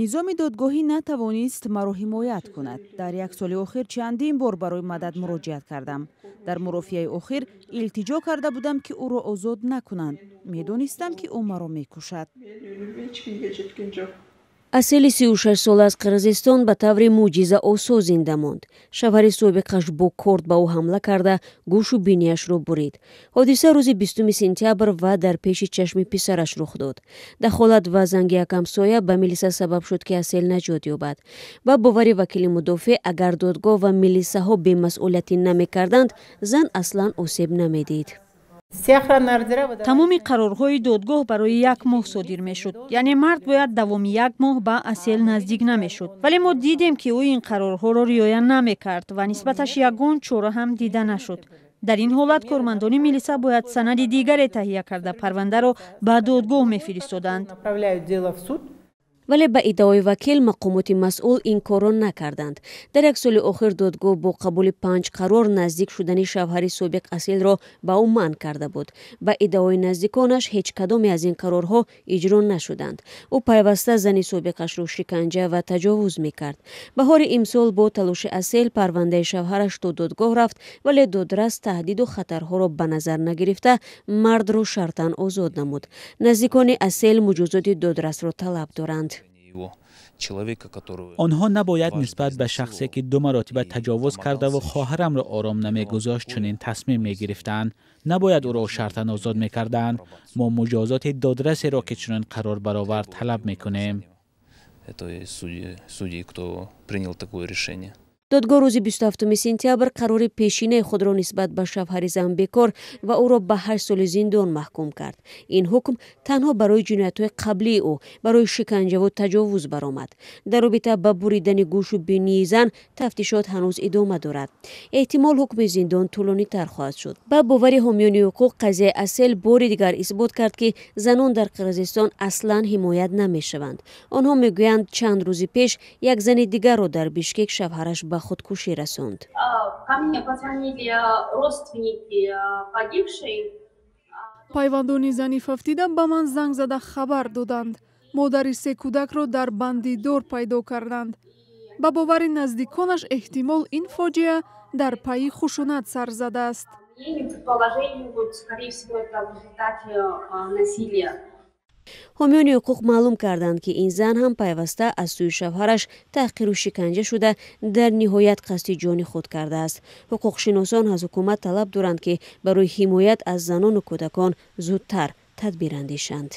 низоми додгоҳӣ натавонист маро ҳимоят кунад дар як соли охир чандин бор барои мадад муроҷиат кардам дар мурофиаи охир илтиҷо карда будам ки ӯро озод накунанд медонистам ки ӯ маро мекушад асели сиюшаш сола аз қирғизистон ба таври мӯъҷиза осо зинда монд шавҳари собиқаш бо корд ба ӯ ҳамла карда гӯшу бинияшро бурид ҳодиса рӯзи бистуи сентябр ва дар пеши чашми писараш рух дод дахолат ва занги якамсоя ба милиса сабаб шуд ки асел наҷот ёбад ба бовари вакили мудофеъ агар додгоҳ ва милисаҳо бемасъулиятӣ намекарданд зан аслан осеб намедид тамоми қарорҳои додгоҳ барои як моҳ содир мешуд яъне мард бояд давоми як моҳ ба асел наздик намешуд вале мо дидем ки ӯ ин қарорҳоро риоя намекард ва нисбаташ ягон чора ҳам дида нашуд дар ин ҳолат кормандони милиса бояд санади дигаре таҳия карда парвандаро ба додгоҳ мефиристоданд вале ба иддаои вакил мақомоти масъул ин корро накарданд дар як соли охир додгоҳ бо қабули панҷ қарор наздик шудани шавҳари собиқ асилро ба ӯ манъ карда буд ба иддаои наздиконаш ҳеҷ кадоме аз ин қарорҳо иҷро нашуданд ӯ пайваста зани собиқашро шиканҷа ва таҷовуз мекард баҳори имсол бо талоши асел парвандаи шавҳараш то додгоҳ рафт вале додрас таҳдиду хатарҳоро ба назар нагирифта мардро шартан озод намуд наздикони асел муҷозоти додрасро талаб доранд онҳо набояд нисбат ба шахсе ки ду маротиба таҷовуз карда ву хоҳарамро ором намегузошт чунин тасмим мегирифтанд набояд ӯро шартан озод мекарданд мо муҷозоти додрасеро ки чунин қарор баровард талаб мекунем судьи кто принял такое решение додгоҳ рӯзи бсту сентябр қарори пешинаи худро нисбат ба шавҳари занбекор ва ӯро ба ҳашт соли зиндон маҳкум кард ин ҳукм танҳо барои ҷинояти қаблии ӯ барои шиканҷаву таҷовуз баромад дар робита ба буридани гӯшу бинии зан тафтишот ҳанӯз идома дорад эҳтимол ҳукми зиндон тӯлонитар хоҳад шуд ба бовари ҳомиёни ҳуқуқ қазияи асел бори дигар исбот кард ки занон дар қирғизистон аслан ҳимоят намешаванд онҳо мегӯянд чанд рӯзи пеш як зани дигарро дар бишкек шавҳараш ба ба худкушӣ расонд пайвандони зани фавтида ба ман занг зада хабар доданд модари се кӯдакро дар банди дор пайдо карданд ба бовари наздиконаш эҳтимол ин фоҷеа дар паи хушунат сар задааст Ей предположение, вот, скорее всего, это в результате э, насилия ҳомиёни ҳуқуқ маълум карданд ки ин зан ҳам пайваста аз сӯи шавҳараш таҳқиру шиканҷа шуда дар ниҳоят қасди ҷони худ кардааст ҳуқуқшиносон аз ҳукумат талаб доранд ки барои ҳимоят аз занону кӯдакон зудтар тадбир андешанд